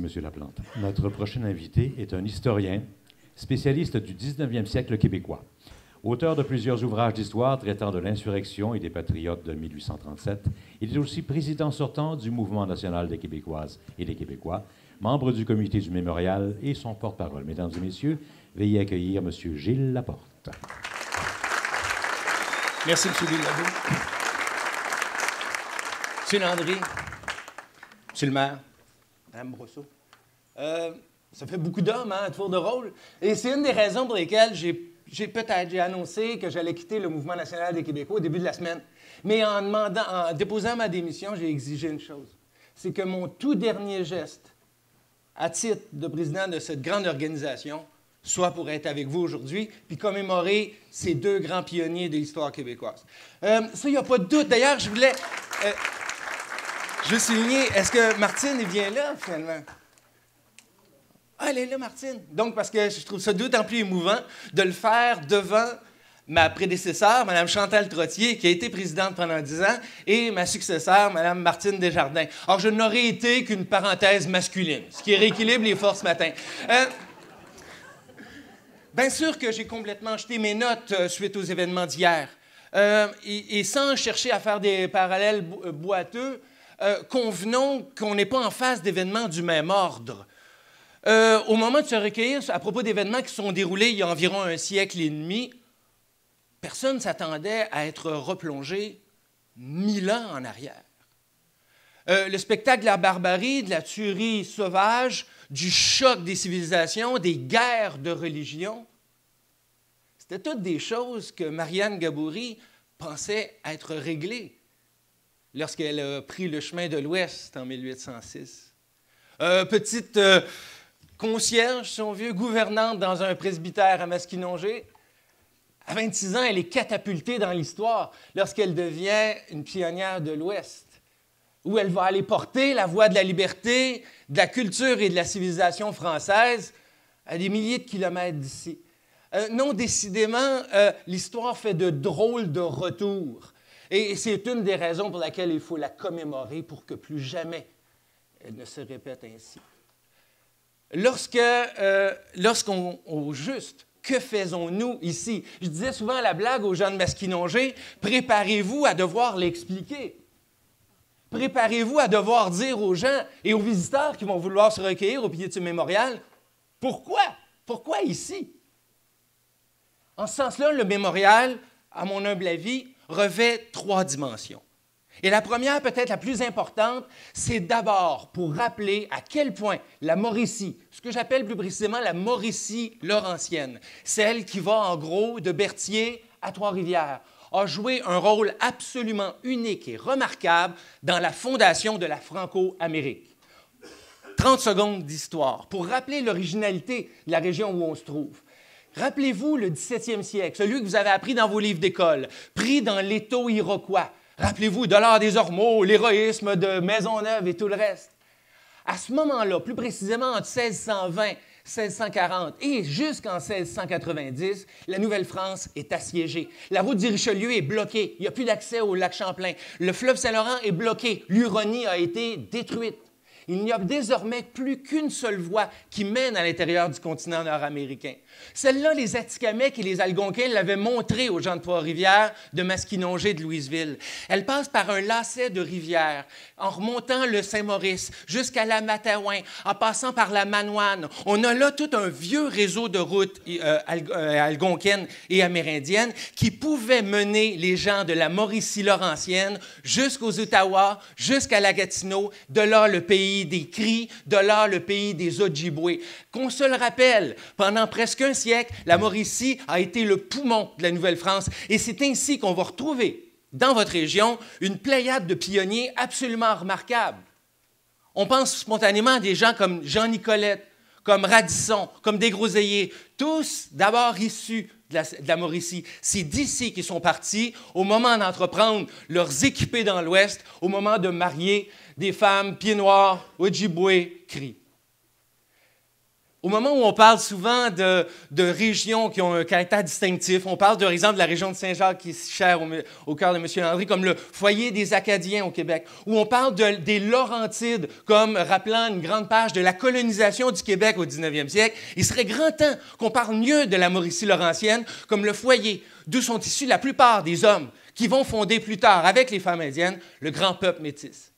Monsieur Laplante. Notre prochain invité est un historien, spécialiste du 19e siècle québécois. Auteur de plusieurs ouvrages d'histoire traitant de l'insurrection et des patriotes de 1837, il est aussi président sortant du Mouvement national des Québécoises et des Québécois, membre du comité du mémorial et son porte-parole. Mesdames et messieurs, veuillez accueillir Monsieur Gilles Laporte. Merci, Monsieur Gilles Laporte. M. Landry, M. le maire, Madame hein, Brosseau. Euh, ça fait beaucoup d'hommes, hein, à tour de rôle. Et c'est une des raisons pour lesquelles j'ai, peut-être annoncé que j'allais quitter le Mouvement national des Québécois au début de la semaine. Mais en, demandant, en déposant ma démission, j'ai exigé une chose. C'est que mon tout dernier geste, à titre de président de cette grande organisation, soit pour être avec vous aujourd'hui, puis commémorer ces deux grands pionniers de l'histoire québécoise. Euh, ça, il n'y a pas de doute. D'ailleurs, je voulais... Euh, je veux souligner, est-ce que Martine, est vient là, finalement? Ah, elle est là, Martine. Donc, parce que je trouve ça d'autant plus émouvant de le faire devant ma prédécesseure, Mme Chantal Trottier, qui a été présidente pendant dix ans, et ma successeur, Mme Martine Desjardins. Or, je n'aurais été qu'une parenthèse masculine, ce qui rééquilibre les forces matin. Euh, bien sûr que j'ai complètement jeté mes notes euh, suite aux événements d'hier. Euh, et, sans chercher à faire des parallèles boiteux, euh, convenons qu'on n'est pas en face d'événements du même ordre. Euh, au moment de se recueillir à propos d'événements qui sont déroulés il y a environ un siècle et demi, personne ne s'attendait à être replongé mille ans en arrière. Euh, le spectacle de la barbarie, de la tuerie sauvage, du choc des civilisations, des guerres de religion, c'était toutes des choses que Marianne Gaboury pensait être réglées lorsqu'elle a pris le chemin de l'Ouest en 1806. Euh, petite euh, concierge, son vieux gouvernante dans un presbytère à Masquinongé. À 26 ans, elle est catapultée dans l'histoire lorsqu'elle devient une pionnière de l'Ouest, où elle va aller porter la voie de la liberté, de la culture et de la civilisation française à des milliers de kilomètres d'ici. Euh, non, décidément, l'histoire fait de drôles de retours et c'est une des raisons pour laquelle il faut la commémorer pour que plus jamais elle ne se répète ainsi. Lorsque, euh, lorsqu'on, au juste, que faisons-nous ici? Je disais souvent la blague aux gens de préparez-vous à devoir l'expliquer. Préparez-vous à devoir dire aux gens et aux visiteurs qui vont vouloir se recueillir au pied du mémorial, pourquoi? Pourquoi ici? En ce sens-là, le mémorial, à mon humble avis, revêt trois dimensions. Et la première, peut-être la plus importante, c'est d'abord pour rappeler à quel point la Mauricie, ce que j'appelle plus précisément la Mauricie laurentienne, celle qui va en gros de Berthier à Trois-Rivières, a joué un rôle absolument unique et remarquable dans la fondation de la Franco-Amérique. 30 secondes d'histoire pour rappeler l'originalité de la région où on se trouve. Rappelez-vous le 17e siècle, celui que vous avez appris dans vos livres d'école, pris dans l'étau iroquois. Rappelez-vous de l'art des ormeaux, l'héroïsme de Maisonneuve et tout le reste. À ce moment-là, plus précisément entre 1620 1640 et jusqu'en 1690, la Nouvelle-France est assiégée. La route du Richelieu est bloquée. Il n'y a plus d'accès au lac Champlain. Le fleuve Saint-Laurent est bloqué. L'Uronie a été détruite. Il n'y a désormais plus qu'une seule voie qui mène à l'intérieur du continent nord-américain. Celle-là, les Atikamekw et les Algonquins l'avaient montrée aux gens de Trois-Rivières, de Masquinongé, de Louisville. Elle passe par un lacet de rivières, en remontant le Saint-Maurice jusqu'à la Matawin, en passant par la Manoine. On a là tout un vieux réseau de routes euh, euh, algonquines et amérindiennes qui pouvait mener les gens de la Mauricie-Laurentienne jusqu'aux Ottawa, jusqu'à la Gatineau, de là le pays des cris, de là le pays des Ojibwés. Qu'on se le rappelle, pendant presque un siècle, la Mauricie a été le poumon de la Nouvelle-France et c'est ainsi qu'on va retrouver dans votre région une pléiade de pionniers absolument remarquables. On pense spontanément à des gens comme Jean Nicolette, comme Radisson, comme Desgroseillers, tous d'abord issus de la, Mauricie. C'est d'ici qu'ils sont partis au moment d'entreprendre leurs équipés dans l'Ouest, au moment de marier des femmes pieds noirs, Ojibwe, Cri. Au moment où on parle souvent de, régions qui ont un caractère distinctif, on parle par exemple de la région de Saint-Jacques qui est chère au, cœur de M. Landry comme le foyer des Acadiens au Québec, où on parle des Laurentides comme rappelant une grande page de la colonisation du Québec au 19e siècle, il serait grand temps qu'on parle mieux de la Mauricie laurentienne comme le foyer d'où sont issus la plupart des hommes qui vont fonder plus tard avec les femmes indiennes le grand peuple métis.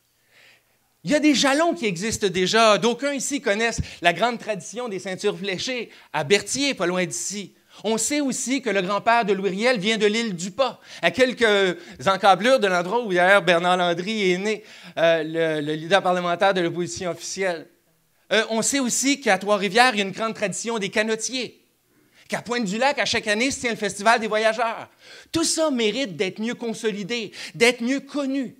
Il y a des jalons qui existent déjà. D'aucuns ici connaissent la grande tradition des ceintures fléchées à Berthier, pas loin d'ici. On sait aussi que le grand-père de Louis Riel vient de l'île du Pas, à quelques encablures de l'endroit où d'ailleurs Bernard Landry est né, euh, le, leader parlementaire de l'opposition officielle. Euh, on sait aussi qu'à Trois-Rivières, il y a une grande tradition des canotiers, qu'à Pointe-du-Lac, à chaque année, se tient le Festival des voyageurs. Tout ça mérite d'être mieux consolidé, d'être mieux connu.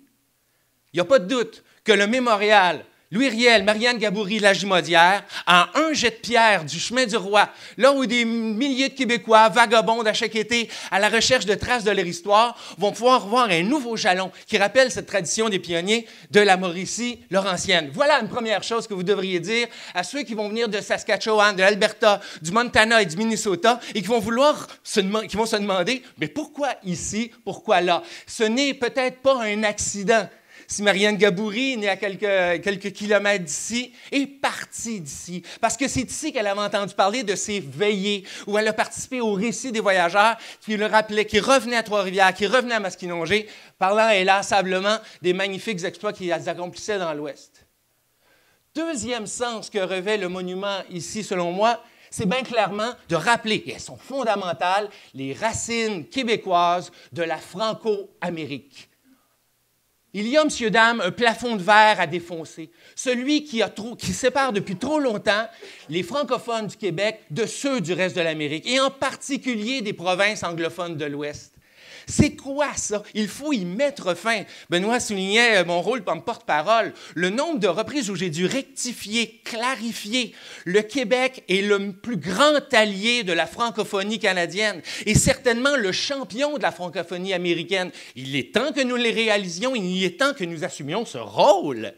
Il n'y a pas de doute que le mémorial Louis Riel, Marianne Gaboury, la Gimaudière, en un jet de pierre du chemin du roi, là où des milliers de Québécois vagabondent à chaque été à la recherche de traces de leur histoire, vont pouvoir voir un nouveau jalon qui rappelle cette tradition des pionniers de la Mauricie laurentienne. Voilà une première chose que vous devriez dire à ceux qui vont venir de Saskatchewan, de l'Alberta, du Montana et du Minnesota et qui vont vouloir se, qui vont se demander, mais pourquoi ici, pourquoi là? Ce n'est peut-être pas un accident si Marianne Gaboury, née à quelques, quelques kilomètres d'ici, est partie d'ici. Parce que c'est ici qu'elle avait entendu parler de ses veillées, où elle a participé au récit des voyageurs qui le rappelaient, qui revenaient à Trois-Rivières, qui revenaient à Masquinongé, parlant inlassablement des magnifiques exploits qu'ils accomplissaient dans l'Ouest. Deuxième sens que revêt le monument ici, selon moi, c'est bien clairement de rappeler, et elles sont fondamentales, les racines québécoises de la Franco-Amérique. Il y a, monsieur, dame, un plafond de verre à défoncer. Celui qui, qui sépare depuis trop longtemps les francophones du Québec de ceux du reste de l'Amérique, et en particulier des provinces anglophones de l'Ouest. C'est quoi ça? Il faut y mettre fin. Benoît soulignait euh, mon rôle en porte-parole. Le nombre de reprises où j'ai dû rectifier, clarifier, le Québec est le plus grand allié de la francophonie canadienne et certainement le champion de la francophonie américaine. Il est temps que nous les réalisions, il est temps que nous assumions ce rôle.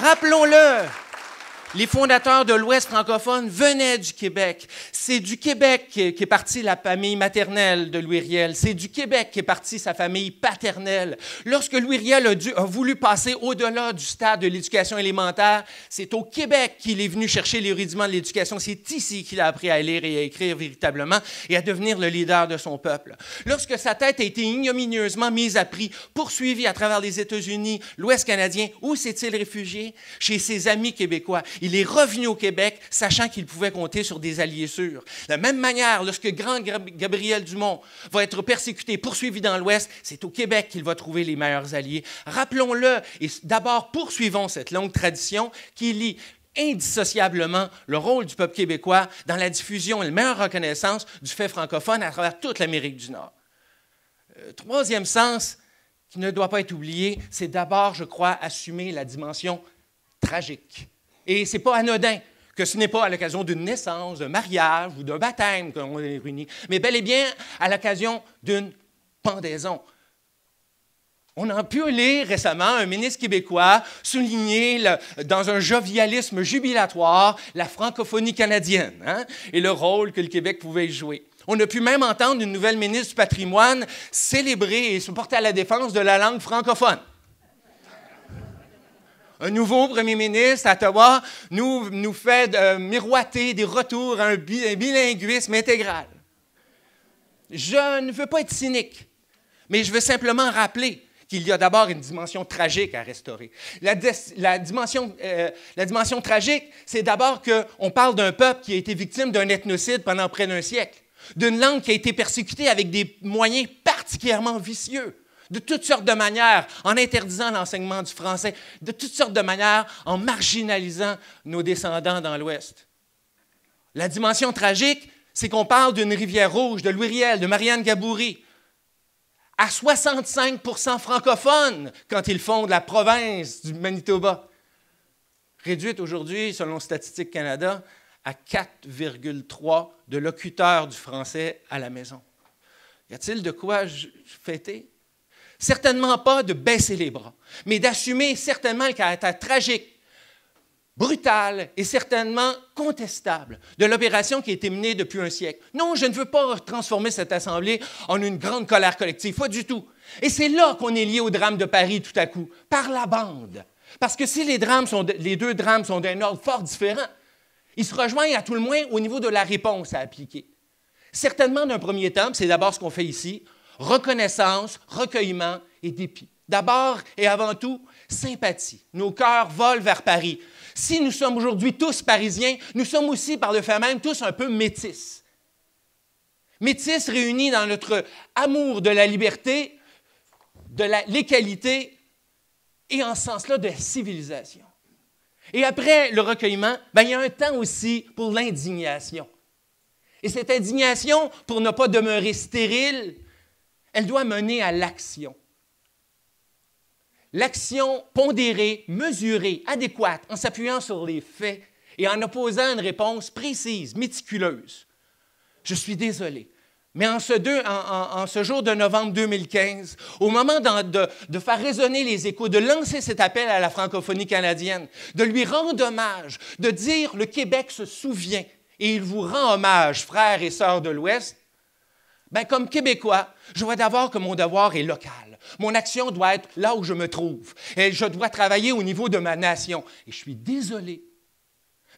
Rappelons-le, les fondateurs de l'Ouest francophone venaient du Québec. C'est du Québec qu'est partie la famille maternelle de Louis Riel. C'est du Québec qu'est partie sa famille paternelle. Lorsque Louis Riel a, voulu passer au-delà du stade de l'éducation élémentaire, c'est au Québec qu'il est venu chercher les rudiments de l'éducation. C'est ici qu'il a appris à lire et à écrire véritablement et à devenir le leader de son peuple. Lorsque sa tête a été ignominieusement mise à prix, poursuivie à travers les États-Unis, l'Ouest canadien, où s'est-il réfugié? Chez ses amis québécois. Il est revenu au Québec, sachant qu'il pouvait compter sur des alliés sûrs. De la même manière, lorsque grand Gabriel Dumont va être persécuté, poursuivi dans l'Ouest, c'est au Québec qu'il va trouver les meilleurs alliés. Rappelons-le et d'abord poursuivons cette longue tradition qui lie indissociablement le rôle du peuple québécois dans la diffusion et la meilleure reconnaissance du fait francophone à travers toute l'Amérique du Nord. Euh, troisième sens qui ne doit pas être oublié, c'est d'abord, je crois, assumer la dimension tragique. Et ce n'est pas anodin que ce n'est pas à l'occasion d'une naissance, d'un mariage ou d'un baptême qu'on est réunis, mais bel et bien à l'occasion d'une pendaison. On a pu lire récemment un ministre québécois souligner dans un jovialisme jubilatoire la francophonie canadienne hein, et le rôle que le Québec pouvait jouer. On a pu même entendre une nouvelle ministre du patrimoine célébrer et se porter à la défense de la langue francophone. Un nouveau premier ministre à Ottawa nous, nous fait euh, miroiter des retours à un, bilinguisme intégral. Je ne veux pas être cynique, mais je veux simplement rappeler qu'il y a d'abord une dimension tragique à restaurer. La, dimension, euh, la dimension, tragique, c'est d'abord qu'on parle d'un peuple qui a été victime d'un ethnocide pendant près d'un siècle, d'une langue qui a été persécutée avec des moyens particulièrement vicieux, de toutes sortes de manières, en interdisant l'enseignement du français, de toutes sortes de manières, en marginalisant nos descendants dans l'Ouest. La dimension tragique, c'est qu'on parle d'une rivière rouge, de Louis Riel, de Marianne Gaboury, à 65 francophones quand ils fondent la province du Manitoba, réduite aujourd'hui, selon Statistique Canada, à 4,3 de locuteurs du français à la maison. Y a-t-il de quoi fêter? Certainement pas de baisser les bras, mais d'assumer certainement le caractère tragique, brutal et certainement contestable de l'opération qui a été menée depuis un siècle. Non, je ne veux pas transformer cette Assemblée en une grande colère collective, pas du tout. Et c'est là qu'on est lié au drame de Paris tout à coup, par la bande. Parce que si les, drames sont les deux drames sont d'un ordre fort différent, ils se rejoignent à tout le moins au niveau de la réponse à appliquer. Certainement, d'un premier temps, c'est d'abord ce qu'on fait ici, reconnaissance, recueillement et dépit. D'abord et avant tout, sympathie. Nos cœurs volent vers Paris. Si nous sommes aujourd'hui tous parisiens, nous sommes aussi par le fait même tous un peu métis. Métis réunis dans notre amour de la liberté, de l'égalité et en ce sens-là de la civilisation. Et après le recueillement, ben, il y a un temps aussi pour l'indignation. Et cette indignation, pour ne pas demeurer stérile, elle doit mener à l'action. L'action pondérée, mesurée, adéquate, en s'appuyant sur les faits et en opposant une réponse précise, méticuleuse. Je suis désolé, mais en ce, jour de novembre 2015, au moment de, de, faire résonner les échos, de lancer cet appel à la francophonie canadienne, de lui rendre hommage, de dire le Québec se souvient et il vous rend hommage, frères et sœurs de l'Ouest, ben, comme Québécois, je vois d'abord que mon devoir est local. Mon action doit être là où je me trouve. Et je dois travailler au niveau de ma nation. Et je suis désolé.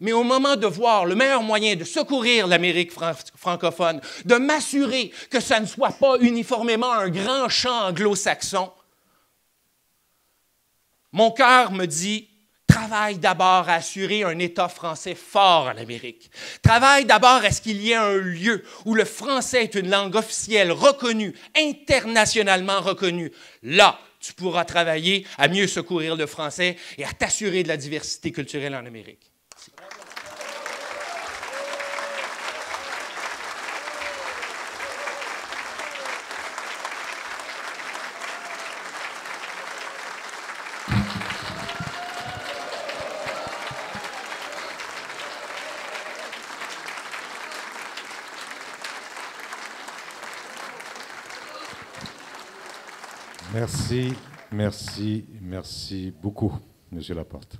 Mais au moment de voir le meilleur moyen de secourir l'Amérique francophone, de m'assurer que ça ne soit pas uniformément un grand champ anglo-saxon, mon cœur me dit Travaille d'abord à assurer un État français fort en Amérique. Travaille d'abord à ce qu'il y ait un lieu où le français est une langue officielle reconnue, internationalement reconnue. Là, tu pourras travailler à mieux secourir le français et à t'assurer de la diversité culturelle en Amérique. Merci, merci, merci beaucoup, Monsieur Laporte.